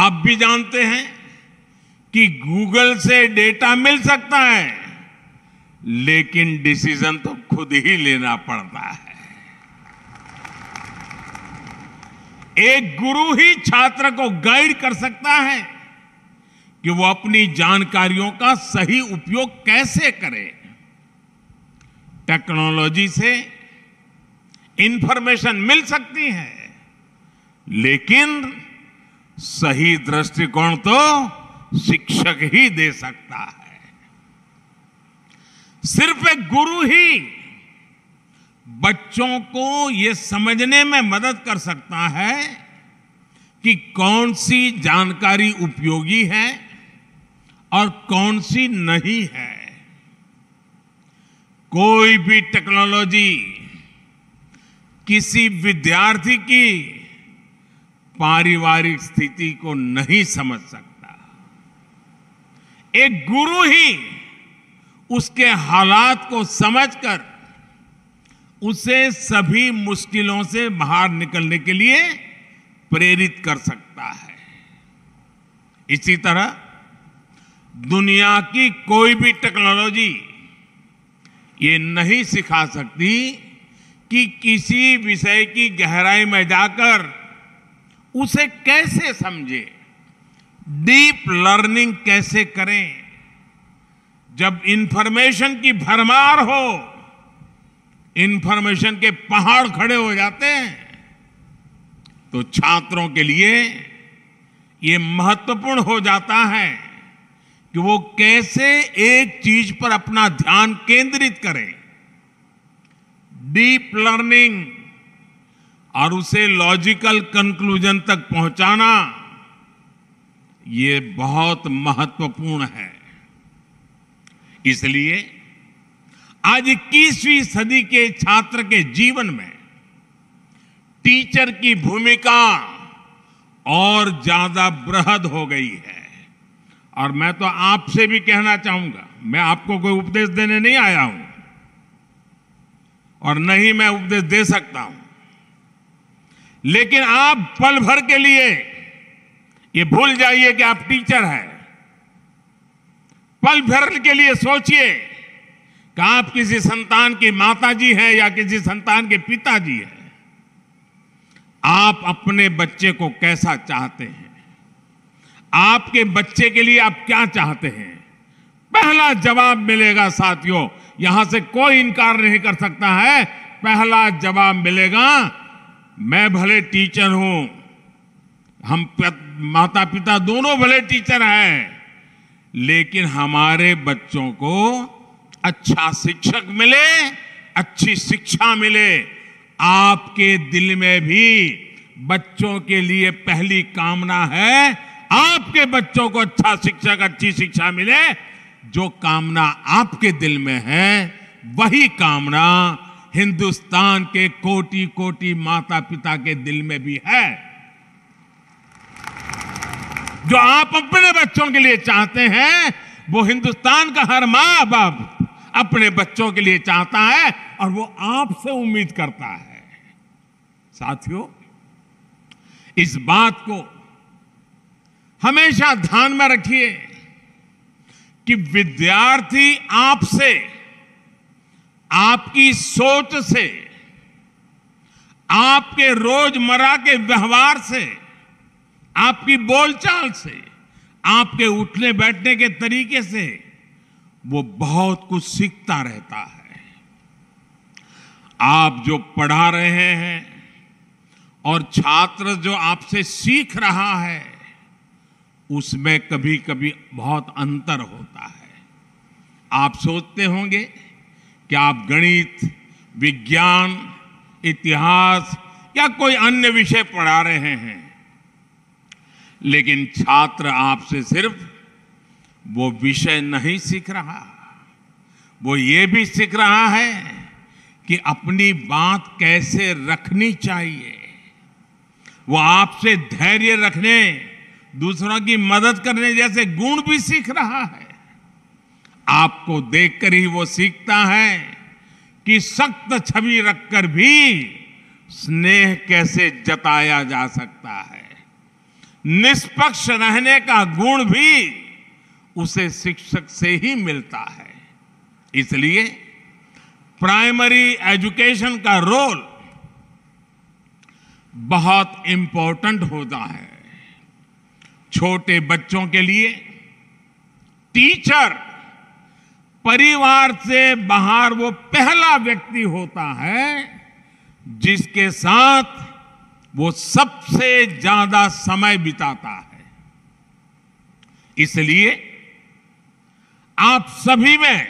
आप भी जानते हैं कि गूगल से डेटा मिल सकता है लेकिन डिसीजन तो खुद ही लेना पड़ता है एक गुरु ही छात्र को गाइड कर सकता है कि वो अपनी जानकारियों का सही उपयोग कैसे करे टेक्नोलॉजी से इंफॉर्मेशन मिल सकती है लेकिन सही दृष्टिकोण तो शिक्षक ही दे सकता है सिर्फ एक गुरु ही बच्चों को ये समझने में मदद कर सकता है कि कौन सी जानकारी उपयोगी है और कौन सी नहीं है कोई भी टेक्नोलॉजी किसी विद्यार्थी की पारिवारिक स्थिति को नहीं समझ सकता एक गुरु ही उसके हालात को समझकर उसे सभी मुश्किलों से बाहर निकलने के लिए प्रेरित कर सकता है इसी तरह दुनिया की कोई भी टेक्नोलॉजी ये नहीं सिखा सकती कि किसी विषय की गहराई में जाकर उसे कैसे समझे डीप लर्निंग कैसे करें जब इंफॉर्मेशन की भरमार हो इंफॉर्मेशन के पहाड़ खड़े हो जाते हैं तो छात्रों के लिए ये महत्वपूर्ण हो जाता है कि वो कैसे एक चीज पर अपना ध्यान केंद्रित करें डीप लर्निंग और उसे लॉजिकल कंक्लूजन तक पहुंचाना ये बहुत महत्वपूर्ण है इसलिए आज इक्कीसवीं सदी के छात्र के जीवन में टीचर की भूमिका और ज्यादा बृहद हो गई है और मैं तो आपसे भी कहना चाहूंगा मैं आपको कोई उपदेश देने नहीं आया हूं और न ही मैं उपदेश दे सकता हूं लेकिन आप पल भर के लिए ये भूल जाइए कि आप टीचर हैं पल भर के लिए सोचिए कि आप किसी संतान की माताजी हैं या किसी संतान के पिताजी हैं आप अपने बच्चे को कैसा चाहते हैं आपके बच्चे के लिए आप क्या चाहते हैं पहला जवाब मिलेगा साथियों यहां से कोई इनकार नहीं कर सकता है पहला जवाब मिलेगा मैं भले टीचर हूं हम माता पिता दोनों भले टीचर हैं लेकिन हमारे बच्चों को अच्छा शिक्षक मिले अच्छी शिक्षा मिले आपके दिल में भी बच्चों के लिए पहली कामना है आपके बच्चों को अच्छा शिक्षक अच्छी शिक्षा मिले जो कामना आपके दिल में है वही कामना हिंदुस्तान के कोटि कोटि माता पिता के दिल में भी है जो आप अपने बच्चों के लिए चाहते हैं वो हिंदुस्तान का हर माँ बाप अपने बच्चों के लिए चाहता है और वो आपसे उम्मीद करता है साथियों इस बात को हमेशा ध्यान में रखिए कि विद्यार्थी आपसे आपकी सोच से आपके रोजमर्रा के व्यवहार से आपकी बोलचाल से आपके उठने बैठने के तरीके से वो बहुत कुछ सीखता रहता है आप जो पढ़ा रहे हैं और छात्र जो आपसे सीख रहा है उसमें कभी कभी बहुत अंतर होता है आप सोचते होंगे कि आप गणित विज्ञान इतिहास या कोई अन्य विषय पढ़ा रहे हैं लेकिन छात्र आपसे सिर्फ वो विषय नहीं सीख रहा वो ये भी सीख रहा है कि अपनी बात कैसे रखनी चाहिए वो आपसे धैर्य रखने दूसरों की मदद करने जैसे गुण भी सीख रहा है आपको देखकर ही वो सीखता है कि सख्त छवि रखकर भी स्नेह कैसे जताया जा सकता है निष्पक्ष रहने का गुण भी उसे शिक्षक से ही मिलता है इसलिए प्राइमरी एजुकेशन का रोल बहुत इंपॉर्टेंट होता है छोटे बच्चों के लिए टीचर परिवार से बाहर वो पहला व्यक्ति होता है जिसके साथ वो सबसे ज्यादा समय बिताता है इसलिए आप सभी में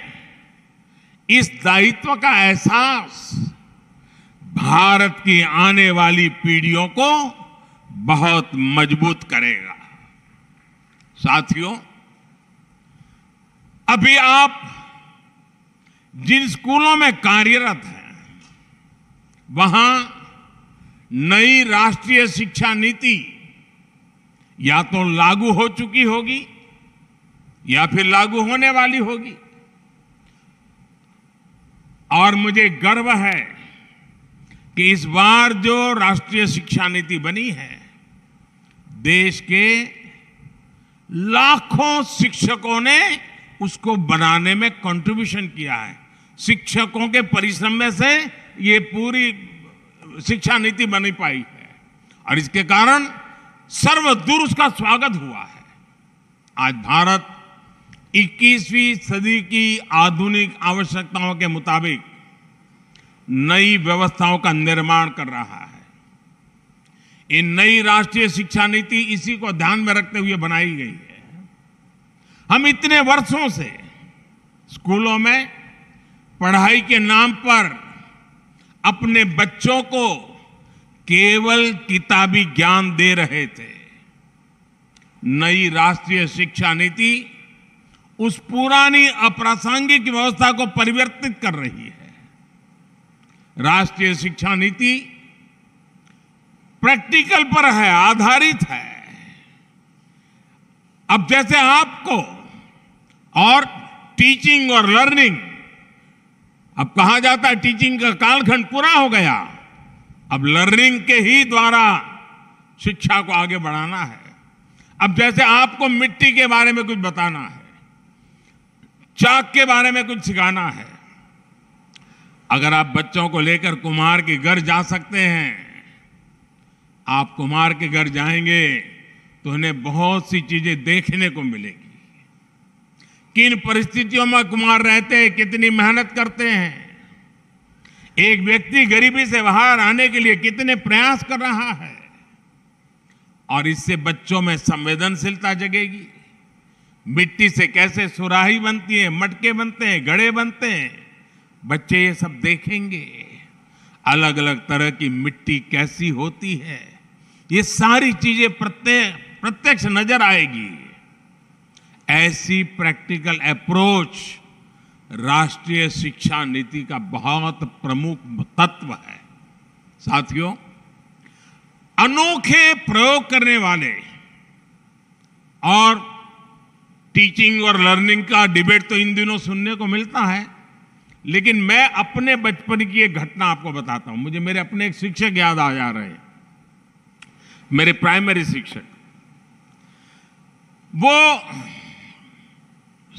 इस दायित्व का एहसास भारत की आने वाली पीढ़ियों को बहुत मजबूत करेगा साथियों अभी आप जिन स्कूलों में कार्यरत है वहां नई राष्ट्रीय शिक्षा नीति या तो लागू हो चुकी होगी या फिर लागू होने वाली होगी और मुझे गर्व है कि इस बार जो राष्ट्रीय शिक्षा नीति बनी है देश के लाखों शिक्षकों ने उसको बनाने में कंट्रीब्यूशन किया है शिक्षकों के परिश्रम में से ये पूरी शिक्षा नीति बनी पाई है और इसके कारण सर्वदूर उसका स्वागत हुआ है आज भारत 21वीं सदी की आधुनिक आवश्यकताओं के मुताबिक नई व्यवस्थाओं का निर्माण कर रहा है ये नई राष्ट्रीय शिक्षा नीति इसी को ध्यान में रखते हुए बनाई गई है हम इतने वर्षों से स्कूलों में पढ़ाई के नाम पर अपने बच्चों को केवल किताबी ज्ञान दे रहे थे नई राष्ट्रीय शिक्षा नीति उस पुरानी अप्रासंगिक व्यवस्था को परिवर्तित कर रही है राष्ट्रीय शिक्षा नीति प्रैक्टिकल पर है आधारित है अब जैसे आपको और टीचिंग और लर्निंग अब कहा जाता है टीचिंग का कालखंड पूरा हो गया अब लर्निंग के ही द्वारा शिक्षा को आगे बढ़ाना है अब जैसे आपको मिट्टी के बारे में कुछ बताना है चाक के बारे में कुछ सिखाना है अगर आप बच्चों को लेकर कुमार के घर जा सकते हैं आप कुमार के घर जाएंगे तो उन्हें बहुत सी चीजें देखने को मिलेगी किन परिस्थितियों में कुमार रहते हैं कितनी मेहनत करते हैं एक व्यक्ति गरीबी से बाहर आने के लिए कितने प्रयास कर रहा है और इससे बच्चों में संवेदनशीलता जगेगी मिट्टी से कैसे सुराही बनती है मटके बनते हैं गड़े बनते हैं बच्चे ये सब देखेंगे अलग अलग तरह की मिट्टी कैसी होती है ये सारी चीजें प्रत्यक्ष नजर आएगी ऐसी प्रैक्टिकल अप्रोच राष्ट्रीय शिक्षा नीति का बहुत प्रमुख तत्व है साथियों अनोखे प्रयोग करने वाले और टीचिंग और लर्निंग का डिबेट तो इन दिनों सुनने को मिलता है लेकिन मैं अपने बचपन की एक घटना आपको बताता हूं मुझे मेरे अपने एक शिक्षक याद आ जा रहे हैं मेरे प्राइमरी शिक्षक वो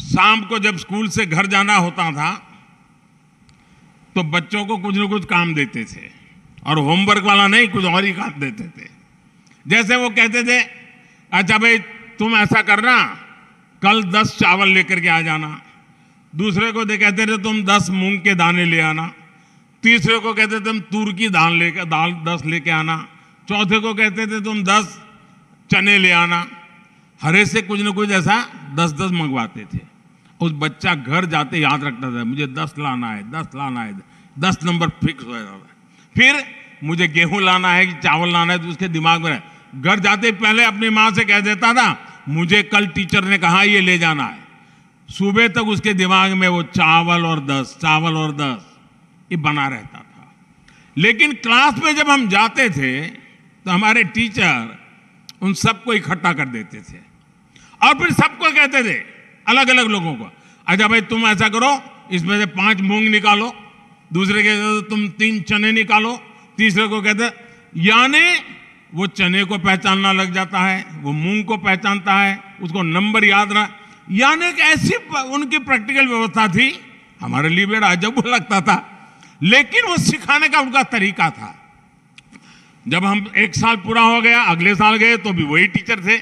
शाम को जब स्कूल से घर जाना होता था तो बच्चों को कुछ न कुछ काम देते थे और होमवर्क वाला नहीं कुछ और ही काम देते थे जैसे वो कहते थे अच्छा भाई तुम ऐसा करना कल दस चावल लेकर के आ जाना दूसरे को दे कहते थे तुम दस मूंग के दाने ले आना तीसरे को कहते थे तुम तूर की दाल लेकर दाल दस लेके आना चौथे को कहते थे तुम दस चने ले आना हरे से कुछ न कुछ ऐसा दस दस मंगवाते थे उस बच्चा घर जाते याद रखता था मुझे दस लाना है दस लाना है दस नंबर फिक्स हो जाता था फिर मुझे गेहूं लाना है कि चावल लाना है तो उसके दिमाग में घर जाते पहले अपनी माँ से कह देता था मुझे कल टीचर ने कहा ये ले जाना है सुबह तक उसके दिमाग में वो चावल और दस चावल और दस ये बना रहता था लेकिन क्लास में जब हम जाते थे तो हमारे टीचर उन सबको इकट्ठा कर देते थे और फिर सबको कहते थे अलग अलग लोगों को अच्छा भाई तुम ऐसा करो इसमें से पांच मूंग निकालो दूसरे के तुम तीन चने निकालो तीसरे को कहते यानी वो चने को पहचानना लग जाता है वो मूंग को पहचानता है उसको नंबर याद रहा यानी एक ऐसी उनकी प्रैक्टिकल व्यवस्था थी हमारे लिए बेड़ा अजब लगता था लेकिन वो सिखाने का उनका तरीका था जब हम एक साल पूरा हो गया अगले साल गए तो भी वही टीचर थे